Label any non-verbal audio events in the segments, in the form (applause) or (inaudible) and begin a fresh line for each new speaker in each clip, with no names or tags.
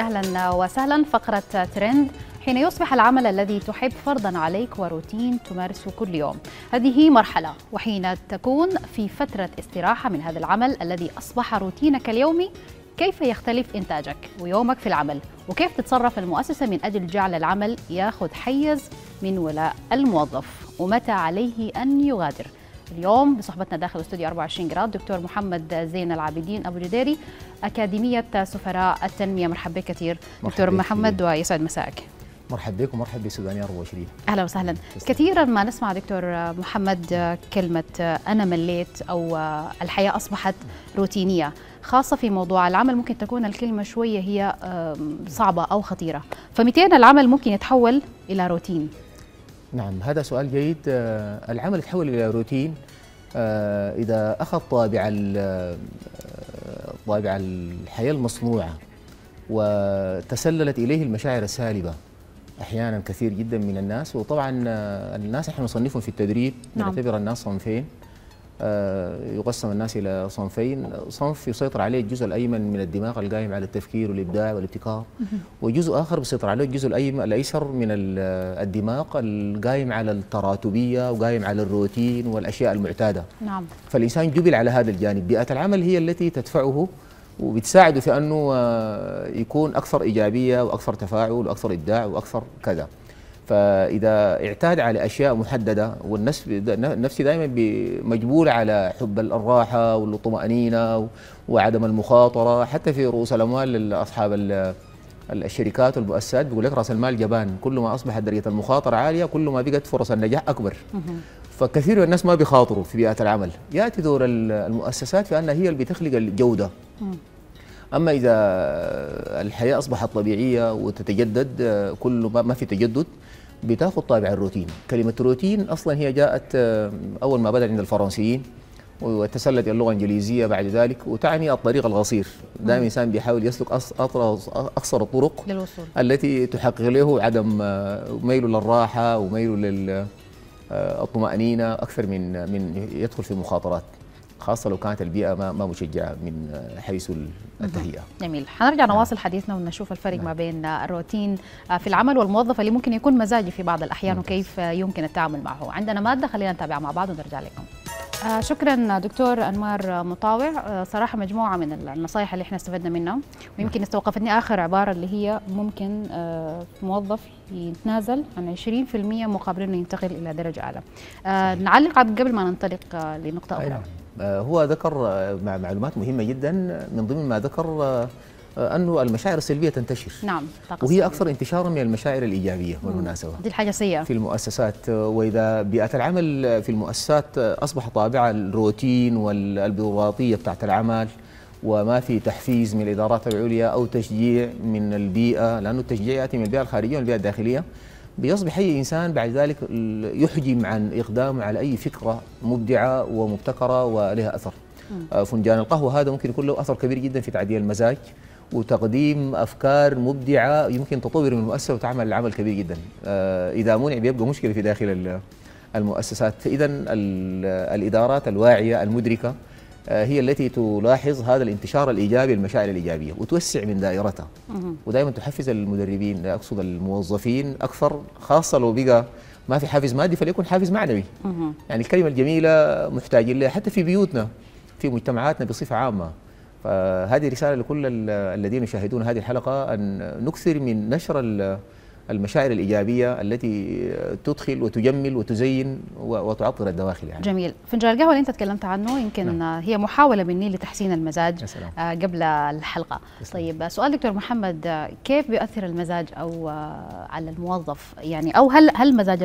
أهلا وسهلا فقرة ترند حين يصبح العمل الذي تحب فرضا عليك وروتين تمارسه كل يوم هذه مرحلة وحين تكون في فترة استراحة من هذا العمل الذي أصبح روتينك اليومي كيف يختلف إنتاجك ويومك في العمل وكيف تتصرف المؤسسة من أجل جعل العمل ياخذ حيز من ولاء الموظف ومتى عليه أن يغادر اليوم بصحبتنا داخل استوديو 24 جراد دكتور محمد زين العابدين ابو جداري اكاديميه سفراء التنميه مرحبا بك كثير دكتور محمد ويسعد مساءك
مرحبا بكم ومرحبا بسودانية 24
اهلا وسهلا كثيرا ما نسمع دكتور محمد كلمه انا مليت او الحياه اصبحت روتينيه خاصة في موضوع العمل ممكن تكون الكلمة شوية هي صعبة أو خطيرة فمتين العمل ممكن يتحول إلى روتين
نعم هذا سؤال جيد آه، العمل تحول إلى روتين آه، إذا أخذ طابع آه، طابع الحياة المصنوعة وتسللت إليه المشاعر السالبة أحيانا كثير جدا من الناس وطبعا الناس نحن نصنفهم في التدريب نعم. نعتبر الناس صنفين آه، يقسم الناس إلى صنفين صنف يسيطر عليه الجزء الأيمن من الدماغ القائم على التفكير والإبداع والابتكار وجزء آخر بيسيطر عليه الجزء الأيمن الأيسر من الدماغ القائم على التراتبية وقائم على الروتين والأشياء المعتادة نعم. فالإنسان جبل على هذا الجانب بيئة العمل هي التي تدفعه وبتساعده في أنه آه، يكون أكثر إيجابية وأكثر تفاعل وأكثر إبداع وأكثر كذا فاذا اعتاد على اشياء محدده والنفس النفس دائما مجبول على حب الراحه والطمانينه وعدم المخاطره حتى في رؤوس الاموال لاصحاب الشركات والمؤسسات بيقول لك راس المال جبان كل ما اصبحت درجه المخاطره عاليه كل ما بقت فرص النجاح اكبر فكثير من الناس ما بيخاطروا في بيئه العمل ياتي دور المؤسسات في انها هي اللي بتخلق الجوده اما اذا الحياه اصبحت طبيعيه وتتجدد كل ما في تجدد بتاخذ طابع الروتين كلمه روتين اصلا هي جاءت آه، اول ما بدات عند الفرنسيين وتسلت اللغه الانجليزيه بعد ذلك وتعني الطريق القصير دائما الانسان بيحاول يسلك اقصر الطرق للوصول التي تحقق له عدم آه، ميله للراحه وميله آه، للطمانينه اكثر من من يدخل في مخاطرات خاصه لو كانت البيئه ما, ما مشجعه من حيث التهيئه.
جميل، حنرجع نعم. نواصل حديثنا ونشوف الفرق نعم. ما بين الروتين آه، في العمل والموظف اللي ممكن يكون مزاجي في بعض الاحيان وكيف يمكن التعامل معه، عندنا ماده خلينا نتابع مع بعض ونرجع لكم. آه، شكرا دكتور انوار مطاوع آه، صراحه مجموعه من النصائح اللي احنا استفدنا منها ويمكن نعم. استوقفتني اخر عباره اللي هي ممكن موظف يتنازل عن 20% مقابل انه ينتقل الى درجه اعلى نعلق قبل ما ننطلق لنقطه اخرى
آه، هو ذكر آه، معلومات مهمة جدا آه، من ضمن ما ذكر أنه المشاعر السلبية تنتشر نعم وهي أكثر انتشارا من المشاعر الإيجابية بالمناسبة
دي الحاجة سيئة في
المؤسسات وإذا بيئة العمل في المؤسسات أصبح طابعة الروتين والبيروقراطية بتاعت العمل وما في تحفيز من الإدارات العليا أو تشجيع من البيئة لأنه التشجيع يأتي من البيئة الخارجية والبيئة الداخلية بيصبح أي إنسان بعد ذلك يحجم عن إقدامه على أي فكرة مبدعة ومبتكرة ولها أثر آه، فنجان القهوة هذا ممكن يكون له أثر كبير جدا في تعديل المزاج وتقديم افكار مبدعه يمكن تطور من المؤسسه وتعمل عمل كبير جدا آه، اذا منع يعني بيبقى مشكله في داخل المؤسسات فاذا الادارات الواعيه المدركه آه، هي التي تلاحظ هذا الانتشار الايجابي المشاعر الايجابيه وتوسع من دائرتها ودائما تحفز المدربين اقصد الموظفين اكثر خاصه لو بقى ما في حافز مادي فليكن حافز معنوي يعني الكلمه الجميله محتاجين لها حتى في بيوتنا في مجتمعاتنا بصفه عامه فهذه رساله لكل الذين يشاهدون هذه الحلقه ان نكثر من نشر المشاعر الإيجابية التي تدخل وتجمل وتزين وتعطر الدواخل يعني
جميل فنجان القهوة اللي أنت تكلمت عنه يمكن نعم. هي محاولة مني لتحسين المزاج آه، قبل الحلقة أسلام. طيب سؤال دكتور محمد آه، كيف بيؤثر المزاج أو آه، على الموظف يعني أو هل هل مزاج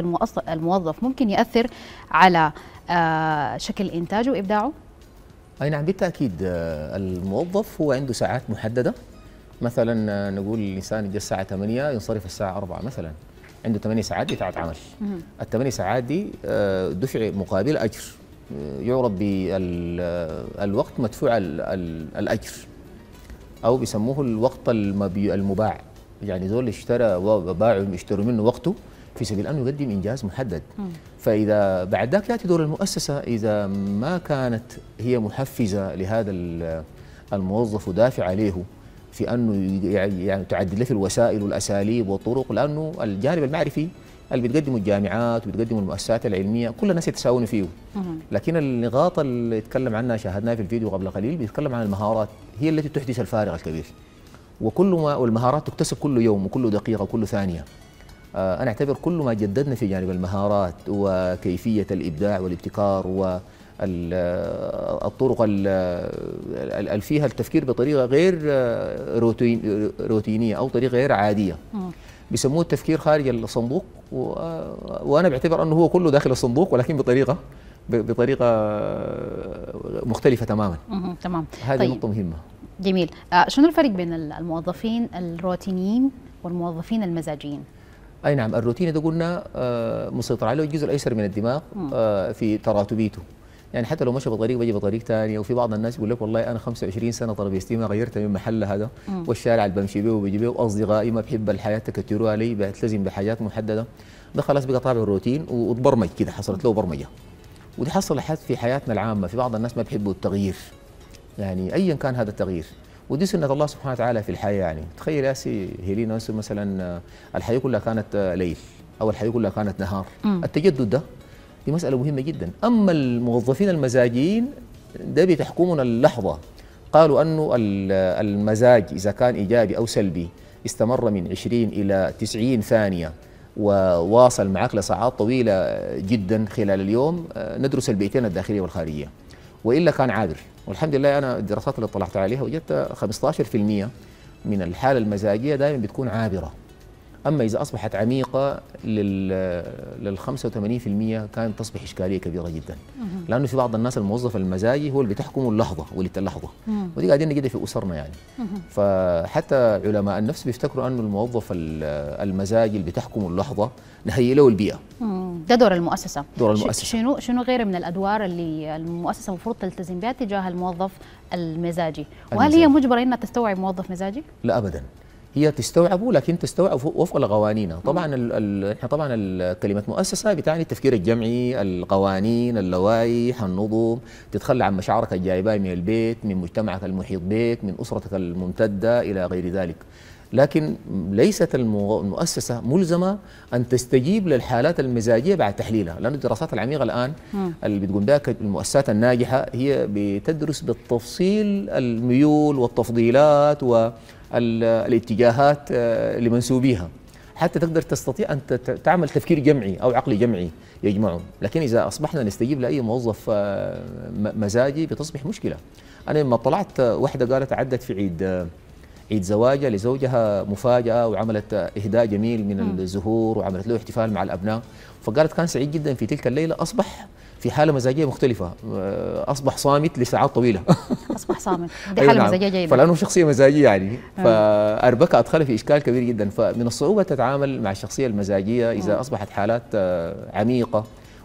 الموظف ممكن يأثر على شكل إنتاجه وإبداعه؟
أي نعم بالتأكيد الموظف هو عنده ساعات محددة مثلا آه، نقول الانسان يجي الساعه 8 ينصرف الساعه 4 مثلا عنده 8 ساعات دي تاعت آه، عمل ال 8 ساعات دي دفع مقابل اجر يعرض بالوقت آه، مدفوع الاجر او بيسموه الوقت المباع يعني ذول اشترى وباعوا اشتروا منه وقته في سبيل انه يقدم انجاز محدد فاذا بعد ذاك ياتي دور المؤسسه اذا ما كانت هي محفزه لهذا الموظف ودافعه عليه في أنه يعني, يعني تعدل له الوسائل والأساليب والطرق لأنه الجانب المعرفي اللي بتقدمه الجامعات وبتقدمه المؤسسات العلميه كل الناس يتساوون فيه لكن النقاط اللي يتكلم عنها شاهدناها في الفيديو قبل قليل بيتكلم عن المهارات هي التي تحدث الفارغ الكبير وكل ما والمهارات تكتسب كل يوم وكل دقيقه وكل ثانيه آه انا اعتبر كل ما جددنا في جانب المهارات وكيفيه الابداع والابتكار و الطرق اللي فيها التفكير بطريقه غير آه، روتين روتينيه او طريقه غير عاديه بيسموه التفكير خارج الصندوق آه، وانا بعتبر انه هو كله داخل الصندوق ولكن بطريقه بطريقه آه، مختلفه تماما
تمام هذه طيب. نقطه مهمه جميل شنو الفرق بين الموظفين الروتينيين والموظفين المزاجيين
اي نعم الروتين ده قلنا مسيطر عليه الجزء الايسر من الدماغ في تراتبيته يعني حتى لو مشى بطريق بيجي بطريق ثاني وفي بعض الناس يقول لك والله انا 25 سنه طربيستي ما غيرت من محل هذا مم. والشارع اللي بمشي به وبيجي به واصدقائي ما بحب الحياه تكتروها لي بلتزم بحاجات محدده ده خلاص بقى طابع الروتين وتبرمج كده حصلت له برمجه ودي حصل في حياتنا العامه في بعض الناس ما بيحبوا التغيير يعني ايا كان هذا التغيير ودي سنة الله سبحانه وتعالى في الحياة يعني تخيل يا سي هيلينا مثلا آه، الحياة كلها كانت آه، ليل أو الحياة كلها كانت نهار م. التجدد ده دي مسألة مهمة جدا أما الموظفين المزاجيين ده بتحكمنا اللحظة قالوا أنه المزاج إذا كان إيجابي أو سلبي استمر من 20 إلى 90 ثانية وواصل معك لساعات طويلة جدا خلال اليوم آه، ندرس البيئتين الداخلية والخارجية وإلا كان عابر والحمد لله أنا الدراسات اللي اطلعت عليها وجدت 15% من الحالة المزاجية دائما بتكون عابرة أما إذا أصبحت عميقة لل 85% كانت تصبح إشكالية كبيرة جدا لأنه في بعض الناس الموظف المزاجي هو اللي بتحكمه اللحظة ولت اللحظة ودي قاعدين نجدها في أسرنا يعني فحتى علماء النفس بيفتكروا أنه الموظف المزاجي اللي بتحكمه اللحظة نهيئ له البيئة ده دور المؤسسة دور المؤسسة شنو
شنو غير من الأدوار اللي المؤسسة المفروض تلتزم بها تجاه الموظف المزاجي وهل المزاجي. هي مجبرة أنها تستوعب موظف مزاجي؟
لا أبداً هي تستوعبه لكن تستوعب وفق القوانين طبعا احنا طبعا كلمه مؤسسه بتعني التفكير الجمعي القوانين اللوائح النظم تتخلى عن مشاعرك الجايبه من البيت من مجتمعك المحيط بك من اسرتك الممتده الى غير ذلك لكن ليست المؤسسة ملزمة أن تستجيب للحالات المزاجية بعد تحليلها لأن الدراسات العميقة الآن م. اللي بتقوم بها المؤسسات الناجحة هي بتدرس بالتفصيل الميول والتفضيلات و الاتجاهات آه، لمنسوبيها حتى تقدر تستطيع ان تعمل تفكير جمعي او عقلي جمعي يجمعهم، لكن اذا اصبحنا نستجيب لاي موظف آه، مزاجي بتصبح مشكله. انا لما طلعت آه، واحده قالت عدت في عيد عيد زواجها لزوجها مفاجاه وعملت اهداء جميل من الزهور وعملت له احتفال مع الابناء، فقالت كان سعيد جدا في تلك الليله اصبح في حاله مزاجيه مختلفه آه، اصبح صامت لساعات طويله
(laughs) اصبح صامت دي أيوة حاله نعم. مزاجيه جيده فلانه
شخصيه مزاجيه يعني أيوة. فاربكه ادخلها في اشكال كبير جدا فمن الصعوبه تتعامل مع الشخصيه المزاجيه اذا أه. اصبحت حالات آه، عميقه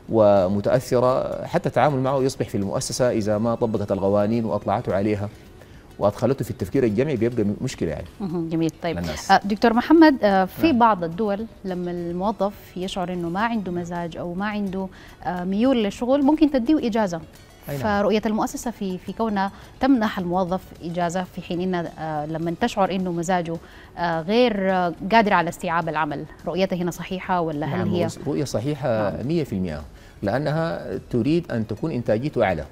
ومتاثره حتى التعامل معه يصبح في المؤسسه اذا ما طبقت القوانين واطلعته عليها وادخلته في التفكير الجمعي بيبقى مشكله يعني
جميل طيب للناس. آه، دكتور محمد آه، في نعم. بعض الدول لما الموظف يشعر انه ما عنده مزاج او ما عنده آه، ميول للشغل ممكن تديه اجازه أينا. نعم. فرؤية المؤسسة في في كونها تمنح الموظف إجازة في حين إن لما تشعر إنه مزاجه غير قادر على استيعاب العمل، رؤيته هنا صحيحة ولا هل نعم، هي
رؤية صحيحة نعم. 100% لأنها تريد أن تكون إنتاجيته أعلى.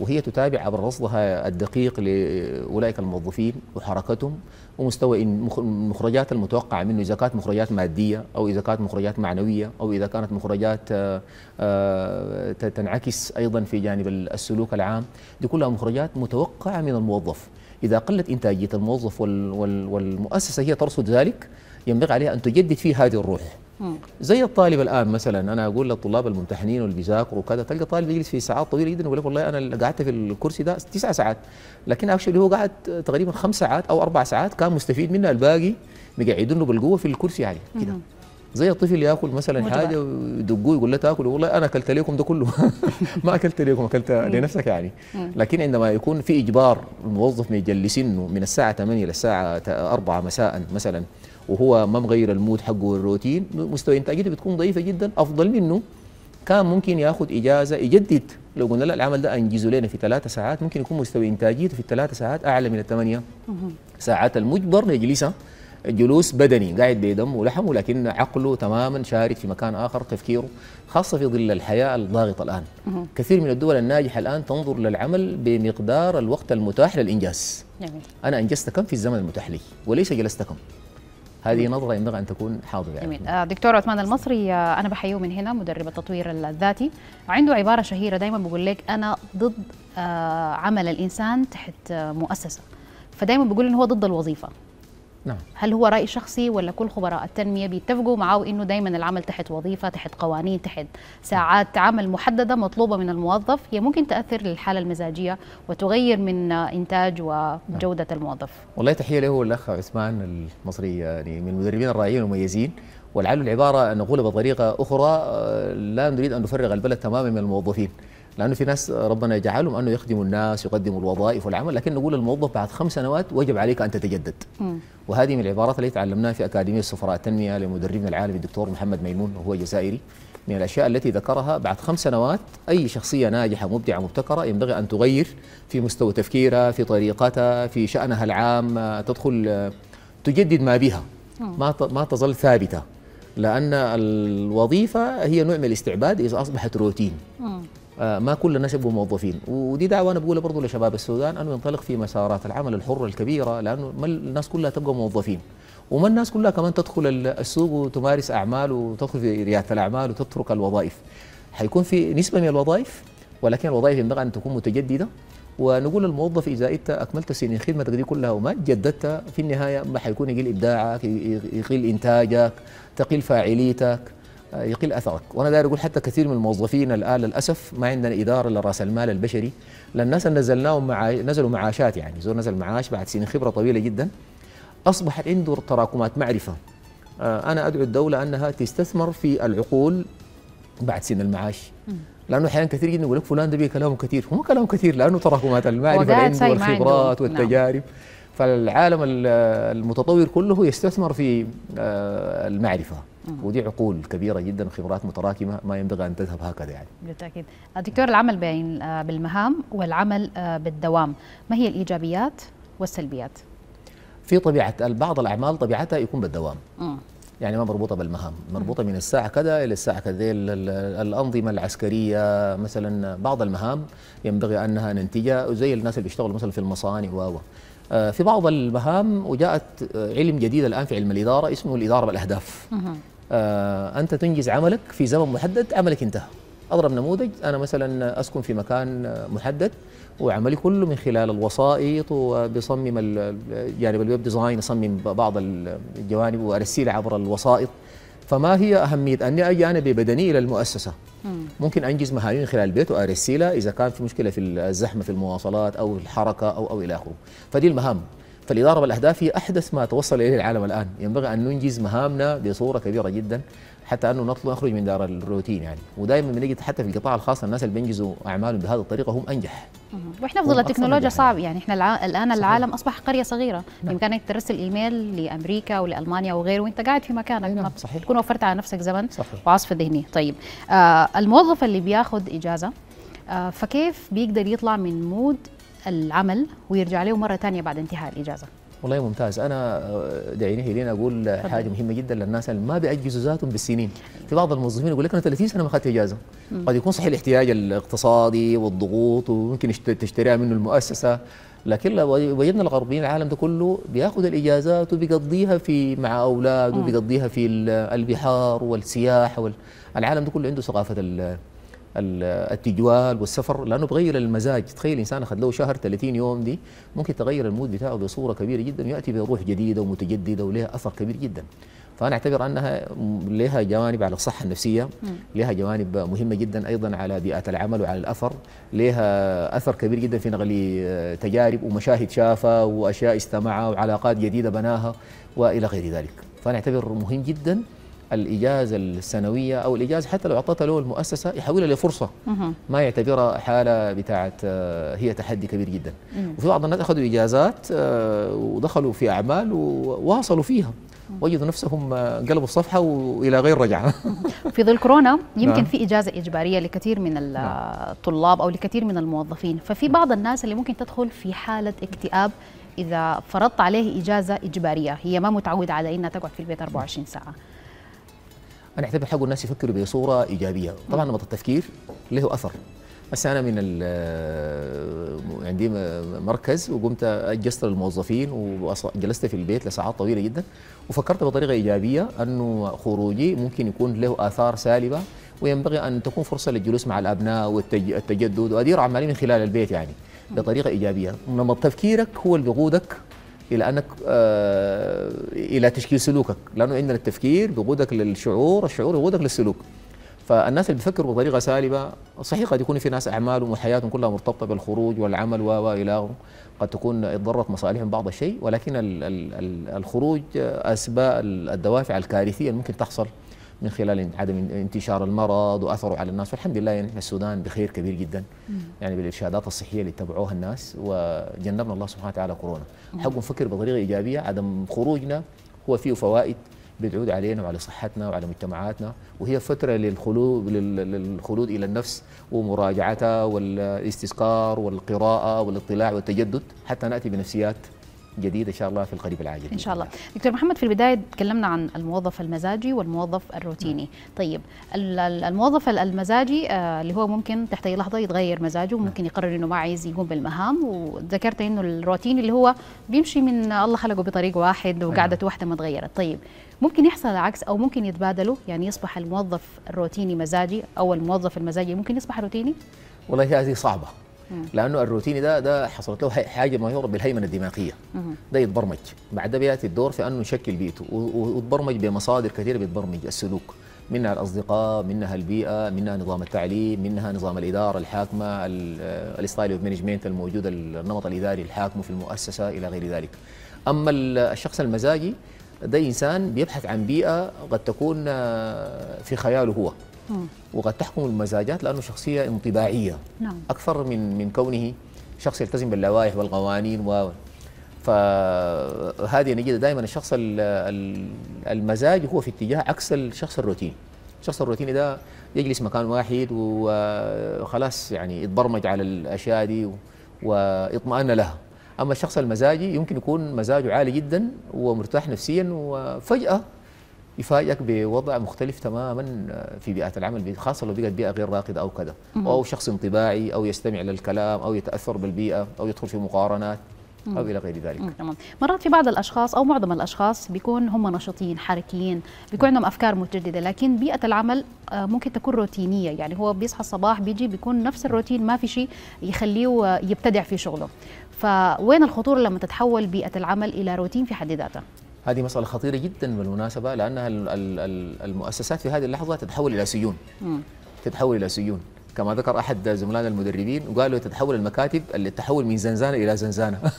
وهي تتابع عبر رصدها الدقيق لأولئك الموظفين وحركتهم ومستوى المخرجات المتوقعة منه إذا كانت مخرجات مادية أو إذا كانت مخرجات معنوية أو إذا كانت مخرجات آه، آه، تنعكس أيضا في جانب السلوك العام دي كلها مخرجات متوقعة من الموظف إذا قلت إنتاجية الموظف والمؤسسة هي ترصد ذلك ينبغي عليها أن تجدد فيه هذه الروح زي الطالب الان مثلا انا اقول للطلاب الممتحنين واللي بيذاكروا وكذا تلقى طالب يجلس في ساعات طويله جدا ويقول لك والله انا اللي قعدت في الكرسي ده تسع ساعات لكن اللي هو قعد تقريبا خمس ساعات او اربع ساعات كان مستفيد منها الباقي مقعدينه بالقوه في الكرسي يعني كده زي الطفل ياكل مثلا مجبع. حاجه ويدقوه يقول له تاكل والله انا اكلت لكم ده كله (laughs) ما اكلت لكم اكلت لنفسك يعني لكن عندما يكون في اجبار الموظف مجلسينه من الساعه 8 للساعه 4 مساء مثلا وهو ما مغير المود حقه والروتين مستوى انتاجيته بتكون ضعيفه جدا افضل منه كان ممكن ياخذ اجازه يجدد لو قلنا لا العمل ده انجزه لنا في ثلاثة ساعات ممكن يكون مستوى انتاجيته في الثلاثة ساعات اعلى من الثمانية ساعات المجبر يجلسها جلوس بدني قاعد بدم ولحم ولكن عقله تماما شارد في مكان اخر تفكيره خاصه في ظل الحياه الضاغطه الان مه. كثير من الدول الناجحه الان تنظر للعمل بمقدار الوقت المتاح للانجاز جميل. انا انجزت كم في الزمن المتاح لي وليس جلست كم هذه نظرة ينبغي أن تكون حاضرة جميل
آه، دكتور عثمان المصري آه، أنا بحييه من هنا مدرب التطوير الذاتي عنده عبارة شهيرة دايما بقول لك أنا ضد آه، عمل الإنسان تحت مؤسسة فدايما بقول انه هو ضد الوظيفة نعم. هل هو رأي شخصي ولا كل خبراء التنمية بيتفقوا معه إنه دايما العمل تحت وظيفة تحت قوانين تحت ساعات عمل محددة مطلوبة من الموظف هي ممكن تأثر للحالة المزاجية وتغير من إنتاج وجودة نعم. الموظف
والله تحية له الأخ عثمان المصري يعني من المدربين الرائعين المميزين ولعل العبارة أن نقول بطريقة أخرى آه، لا نريد أن نفرغ البلد تماما من الموظفين لانه في ناس ربنا يجعلهم انه يخدموا الناس يقدموا الوظائف والعمل لكن نقول الموظف بعد خمس سنوات وجب عليك ان تتجدد وهذه من العبارات التي تعلمناها في اكاديميه السفراء التنميه لمدربنا العالمي الدكتور محمد ميمون وهو جزائري من الاشياء التي ذكرها بعد خمس سنوات اي شخصيه ناجحه مبدعه مبتكره ينبغي ان تغير في مستوى تفكيرها في طريقتها في شانها العام تدخل تجدد ما بها ما ما تظل ثابته لان الوظيفه هي نوع من الاستعباد اذا اصبحت روتين آه، ما كل الناس يبقوا موظفين ودي دعوه انا بقولها برضه لشباب السودان انه ينطلق في مسارات العمل الحره الكبيره لانه ما الناس كلها تبقى موظفين وما الناس كلها كمان تدخل السوق وتمارس اعمال وتدخل في رياده الاعمال وتترك الوظائف حيكون في نسبه من الوظائف ولكن الوظائف ينبغي ان تكون متجدده ونقول الموظف اذا انت اكملت سنين خدمتك دي كلها وما جددتها في النهايه ما حيكون يقل ابداعك يقل انتاجك تقل فاعليتك آه، يقل اثرك وانا داير اقول حتى كثير من الموظفين الان للاسف ما عندنا اداره لراس المال البشري لان الناس اللي نزلناهم مع نزلوا معاشات يعني زول نزل معاش بعد سنين خبره طويله جدا اصبحت عنده تراكمات معرفه آه، انا ادعو الدوله انها تستثمر في العقول بعد سن المعاش لانه احيانا كثير جدا يقول لك فلان ده بيه كلامه كثير هو كلام كثير لانه تراكمات المعرفه عنده والخبرات نعم. والتجارب فالعالم المتطور كله يستثمر في آه، المعرفه ودي عقول كبيره جدا وخبرات متراكمه ما ينبغي ان تذهب هكذا يعني
بالتاكيد دكتور العمل بين آه، بالمهام والعمل آه، بالدوام ما هي الايجابيات والسلبيات
في طبيعه بعض الاعمال طبيعتها يكون بالدوام م. يعني ما مربوطه بالمهام مربوطه من الساعه كذا الى الساعه كذا الانظمه العسكريه مثلا بعض المهام ينبغي انها ننتجها زي الناس اللي بيشتغلوا مثلا في المصانع و آه، في بعض المهام وجاءت علم جديد الان في علم الاداره اسمه الاداره بالاهداف آه، أنت تنجز عملك في زمن محدد عملك انتهى أضرب نموذج أنا مثلا أسكن في مكان محدد وعملي كله من خلال الوسائط وبصمم جانب الويب ديزاين أصمم بعض الجوانب وأرسلها عبر الوسائط فما هي أهمية أني أجي أنا ببدني إلى المؤسسة ممكن أنجز مهامي من خلال البيت وأرسلها إذا كان في مشكلة في الزحمة في المواصلات أو الحركة أو أو إلى آخره فدي المهام فالإدارة بالأهداف هي أحدث ما توصل إليه العالم الآن ينبغي أن ننجز مهامنا بصورة كبيرة جدا حتى أنه نطلع نخرج من دار الروتين يعني ودائما بنجد حتى في القطاع الخاص الناس اللي بينجزوا أعمالهم بهذه الطريقة هم أنجح
واحنا في ظل التكنولوجيا صعب يعني احنا الع... الان العالم صحيح. اصبح قريه صغيره نعم. بامكانك ترسل ايميل لامريكا ولالمانيا وغيره وانت قاعد في مكانك نعم. صحيح. تكون وفرت على نفسك زمن صحيح. وعصف ذهني طيب آه الموظف اللي بياخذ اجازه آه فكيف بيقدر يطلع من مود العمل ويرجع له مرة ثانية بعد انتهاء الإجازة
والله ممتاز انا آه، دعيني هيلين اقول طبعا. حاجه مهمه جدا للناس اللي ما بيأجزوا ذاتهم بالسنين في بعض الموظفين يقول لك انا 30 سنه ما اخذت اجازه قد يكون صحيح الاحتياج الاقتصادي والضغوط وممكن تشتريها منه المؤسسه لكن لو وجدنا الغربيين العالم ده كله بياخذ الاجازات وبيقضيها في مع اولاده وبيقضيها في البحار والسياحه والعالم ده كله عنده ثقافه التجوال والسفر لانه بغير المزاج تخيل انسان اخذ له شهر 30 يوم دي ممكن تغير المود بتاعه بصوره كبيره جدا وياتي بروح جديده ومتجدده ولها اثر كبير جدا فانا اعتبر انها لها جوانب على الصحه النفسيه لها جوانب مهمه جدا ايضا على بيئه العمل وعلى الاثر لها اثر كبير جدا في نقل تجارب ومشاهد شافها واشياء استمعها وعلاقات جديده بناها والى غير ذلك فانا اعتبر مهم جدا الاجازه السنويه او الاجازه حتى لو اعطتها له المؤسسه يحولها لفرصه ما يعتبرها حاله بتاعه آه، هي تحدي كبير جدا وفي بعض الناس اخذوا اجازات آه، ودخلوا في اعمال وواصلوا فيها وجدوا نفسهم آه، قلبوا الصفحه والى غير رجعه
في ظل كورونا يمكن نعم. في اجازه اجباريه لكثير من نعم. الطلاب او لكثير من الموظفين ففي نعم. بعض الناس اللي ممكن تدخل في حاله اكتئاب اذا فرضت عليه اجازه اجباريه هي ما متعوده على انها تقعد في البيت 24 ساعه
انا اعتبر حق الناس يفكروا بصوره ايجابيه طبعا نمط التفكير له اثر بس انا من آه، عندي مركز وقمت اجست للموظفين وجلست في البيت لساعات طويله جدا وفكرت بطريقه ايجابيه انه خروجي ممكن يكون له اثار سالبه وينبغي ان تكون فرصه للجلوس مع الابناء والتجدد وادير اعمالي من خلال البيت يعني بطريقه ايجابيه نمط تفكيرك هو اللي بيقودك الى انك آه، الى تشكيل سلوكك لانه عندنا التفكير بيقودك للشعور الشعور بيقودك للسلوك فالناس اللي بيفكروا بطريقه سالبه صحيح قد يكون في ناس اعمالهم وحياتهم كلها مرتبطه بالخروج والعمل و والى قد تكون اتضرت مصالحهم بعض الشيء ولكن ال ال الخروج اسباب الدوافع الكارثيه اللي ممكن تحصل من خلال عدم انتشار المرض واثره على الناس والحمد لله يعني السودان بخير كبير جدا يعني بالارشادات الصحيه اللي اتبعوها الناس وجنبنا الله سبحانه وتعالى كورونا حق نفكر بطريقه ايجابيه عدم خروجنا هو فيه فوائد بتعود علينا وعلى صحتنا وعلى مجتمعاتنا وهي فتره للخلود للخلود الى النفس ومراجعتها والاستذكار والقراءه والاطلاع والتجدد حتى ناتي بنفسيات جديد ان شاء الله في القريب العاجل ان
شاء الله دكتور محمد في البدايه تكلمنا عن الموظف المزاجي والموظف الروتيني م. نعم. طيب الموظف المزاجي آه، اللي هو ممكن تحت اي لحظه يتغير مزاجه وممكن نعم. يقرر انه ما عايز يقوم بالمهام وذكرت انه الروتيني اللي هو بيمشي من الله خلقه بطريق واحد وقعدته نعم. واحده ما تغيرت طيب ممكن يحصل العكس او ممكن يتبادلوا يعني يصبح الموظف الروتيني مزاجي او الموظف المزاجي ممكن يصبح روتيني
والله هذه صعبه لانه الروتيني ده ده حصلت له حاجه ما يعرف بالهيمنه الدماغيه ده يتبرمج بعد ده بياتي الدور في انه يشكل بيئته وتبرمج بمصادر كثيره بتبرمج السلوك منها الاصدقاء منها البيئه منها نظام التعليم منها نظام الاداره الحاكمه الستايل اوف مانجمنت الموجود النمط الاداري الحاكم في المؤسسه الى غير ذلك اما الشخص المزاجي ده انسان بيبحث عن بيئه قد تكون آه، في خياله هو وقد تحكم المزاجات لأنه شخصية انطباعية نعم. أكثر من من كونه شخص يلتزم باللوائح والقوانين و فهذه نجد دائما الشخص المزاج هو في اتجاه عكس الشخص الروتيني الشخص الروتيني ده يجلس مكان واحد وخلاص يعني يتبرمج على الاشياء دي واطمأن لها اما الشخص المزاجي يمكن يكون مزاجه عالي جدا ومرتاح نفسيا وفجأة يفاجئك بوضع مختلف تماما آه، في بيئه العمل خاصه لو بقت بيئه غير راقده او كذا او شخص انطباعي او يستمع للكلام او يتاثر بالبيئه او يدخل في مقارنات او الى غير ذلك
تمام مرات في بعض الاشخاص او معظم الاشخاص بيكون هم نشطين حركيين بيكون عندهم افكار متجدده لكن بيئه العمل آه، ممكن تكون روتينيه يعني هو بيصحى الصباح بيجي بيكون نفس الروتين ما في شيء يخليه يبتدع في شغله فوين الخطوره لما تتحول بيئه العمل الى روتين في حد ذاته
هذه مسألة خطيرة جدا بالمناسبة لأنها المؤسسات في هذه اللحظة تتحول إلى سجون تتحول إلى سجون كما ذكر أحد زملائنا المدربين وقالوا تتحول المكاتب اللي تتحول من زنزانة إلى زنزانة (laughs)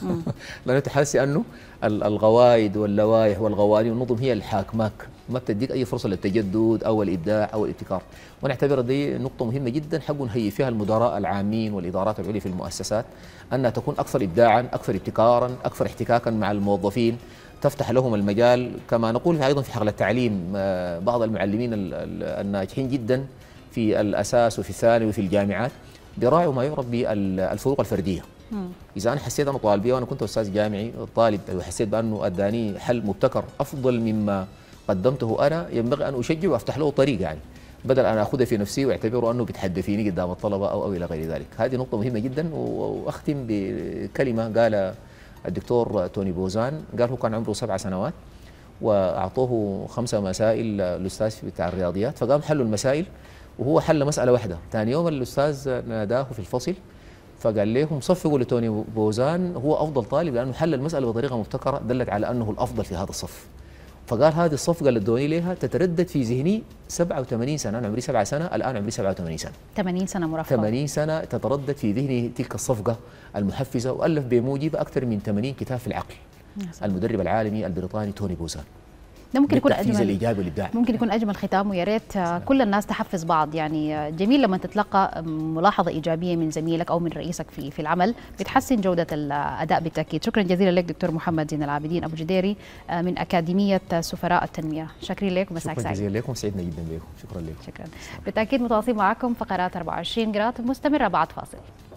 لأنه تحس أنه الغوايد واللوائح والغوالي والنظم هي الحاكماك ما بتديك أي فرصة للتجدد أو الإبداع أو الابتكار وأنا أعتبر دي نقطة مهمة جدا حق نهيئ فيها المدراء العامين والإدارات العليا في المؤسسات أنها تكون أكثر إبداعا أكثر ابتكارا أكثر احتكاكا مع الموظفين تفتح لهم المجال كما نقول ايضا في حقل التعليم آه، بعض المعلمين الناجحين جدا في الاساس وفي الثاني وفي الجامعات بيراعوا ما يعرف بالفروق الفرديه اذا انا حسيت انا طالبيه وانا كنت استاذ جامعي طالب وحسيت بانه اداني حل مبتكر افضل مما قدمته انا ينبغي ان اشجع وافتح له طريق يعني بدل ان اخذها في نفسي واعتبره انه بيتحدى فيني قدام الطلبه او او الى غير ذلك، هذه نقطه مهمه جدا واختم بكلمه قالها الدكتور توني بوزان قال هو كان عمره سبع سنوات واعطوه خمسه مسائل الاستاذ بتاع الرياضيات فقام حلوا المسائل وهو حل مساله واحده ثاني يوم الاستاذ ناداه في الفصل فقال لهم صفقوا لتوني بوزان هو افضل طالب لانه حل المساله بطريقه مبتكره دلت على انه الافضل في هذا الصف فقال هذه الصفقة اللي ادوني ليها تتردد في ذهني 87 سنة أنا عمري 7 سنة الآن عمري 87 سنة 80 سنة مرفقة 80 سنة تتردد في ذهني تلك الصفقة المحفزة وألف بموجب أكثر من 80 كتاب في العقل المدرب العالمي البريطاني توني بوزان
ده ممكن يكون اجمل الايجابي والابداعي ممكن يكون اجمل ختام ويا ريت آه، كل الناس تحفز بعض يعني آه، جميل لما تتلقى آه، ملاحظه ايجابيه من زميلك او من رئيسك في في العمل بتحسن جوده الاداء بالتاكيد شكرا جزيلا لك دكتور محمد زين العابدين ابو جديري من اكاديميه سفراء التنميه شاكرين لك ومساك سعيد شكرا
جزيلا لكم سعدنا جدا بكم شكرا لكم شكرا
بالتاكيد متواصلين معكم فقرات 24 جرات مستمره بعد فاصل